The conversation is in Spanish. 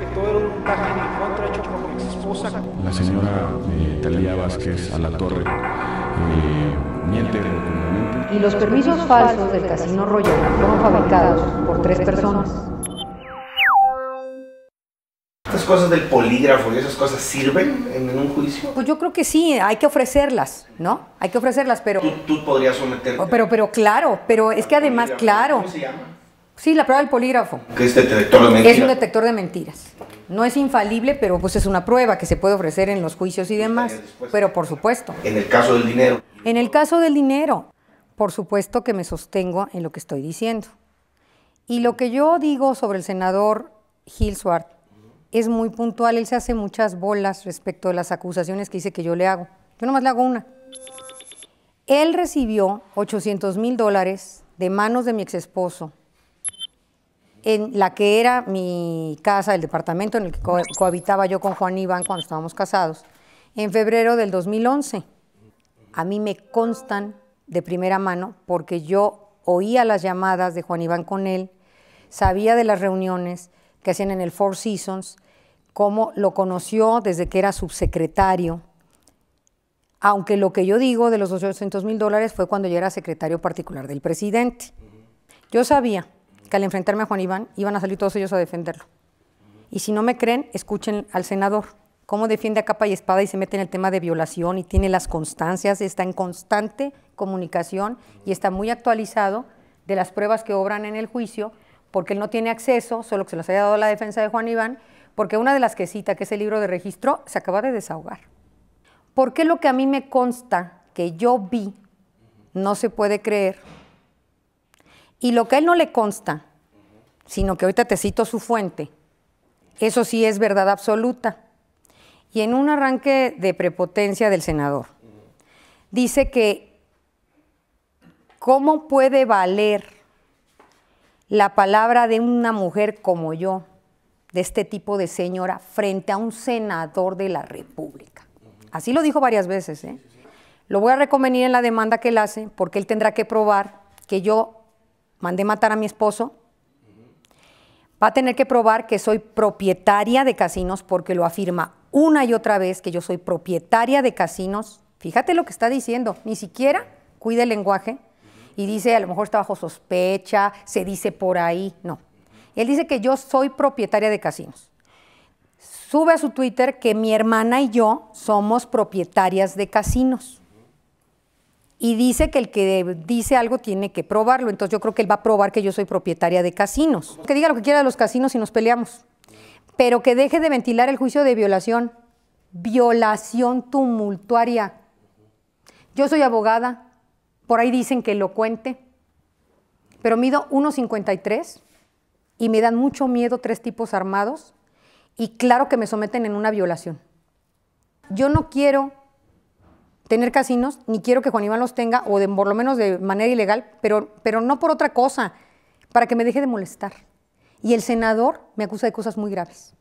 que todo La señora eh, Talía Vázquez a la torre eh, miente Y los permisos falsos del Casino Royal fueron fabricados por tres personas. ¿Estas cosas del polígrafo y esas cosas sirven en un juicio? Pues yo creo que sí, hay que ofrecerlas, ¿no? Hay que ofrecerlas, pero... Tú, podrías someterte. Pero, pero claro, pero es que además, claro. ¿Cómo Sí, la prueba del polígrafo. ¿Qué es detector de mentiras? Es un detector de mentiras. No es infalible, pero pues es una prueba que se puede ofrecer en los juicios y demás. Pero por supuesto. En el caso del dinero. En el caso del dinero, por supuesto que me sostengo en lo que estoy diciendo. Y lo que yo digo sobre el senador Gil es muy puntual. Él se hace muchas bolas respecto de las acusaciones que dice que yo le hago. Yo nomás le hago una. Él recibió 800 mil dólares de manos de mi exesposo en la que era mi casa, el departamento en el que cohabitaba yo con Juan Iván cuando estábamos casados, en febrero del 2011. A mí me constan de primera mano porque yo oía las llamadas de Juan Iván con él, sabía de las reuniones que hacían en el Four Seasons, cómo lo conoció desde que era subsecretario, aunque lo que yo digo de los 800 mil dólares fue cuando yo era secretario particular del presidente. Yo sabía que al enfrentarme a Juan Iván iban a salir todos ellos a defenderlo. Y si no me creen, escuchen al senador, cómo defiende a capa y espada y se mete en el tema de violación y tiene las constancias, está en constante comunicación y está muy actualizado de las pruebas que obran en el juicio, porque él no tiene acceso, solo que se los haya dado la defensa de Juan Iván, porque una de las que cita, que es el libro de registro, se acaba de desahogar. ¿Por qué lo que a mí me consta que yo vi no se puede creer y lo que a él no le consta, sino que ahorita te cito su fuente, eso sí es verdad absoluta. Y en un arranque de prepotencia del senador, dice que ¿cómo puede valer la palabra de una mujer como yo, de este tipo de señora, frente a un senador de la República? Así lo dijo varias veces. ¿eh? Lo voy a reconvenir en la demanda que él hace, porque él tendrá que probar que yo mandé matar a mi esposo, va a tener que probar que soy propietaria de casinos porque lo afirma una y otra vez que yo soy propietaria de casinos. Fíjate lo que está diciendo, ni siquiera cuida el lenguaje y dice a lo mejor está bajo sospecha, se dice por ahí, no. Él dice que yo soy propietaria de casinos. Sube a su Twitter que mi hermana y yo somos propietarias de casinos y dice que el que dice algo tiene que probarlo. Entonces yo creo que él va a probar que yo soy propietaria de casinos. Que diga lo que quiera de los casinos y nos peleamos. Pero que deje de ventilar el juicio de violación. Violación tumultuaria. Yo soy abogada. Por ahí dicen que lo cuente. Pero mido 1,53 y me dan mucho miedo tres tipos armados. Y claro que me someten en una violación. Yo no quiero tener casinos, ni quiero que Juan Iván los tenga, o de, por lo menos de manera ilegal, pero, pero no por otra cosa, para que me deje de molestar. Y el senador me acusa de cosas muy graves.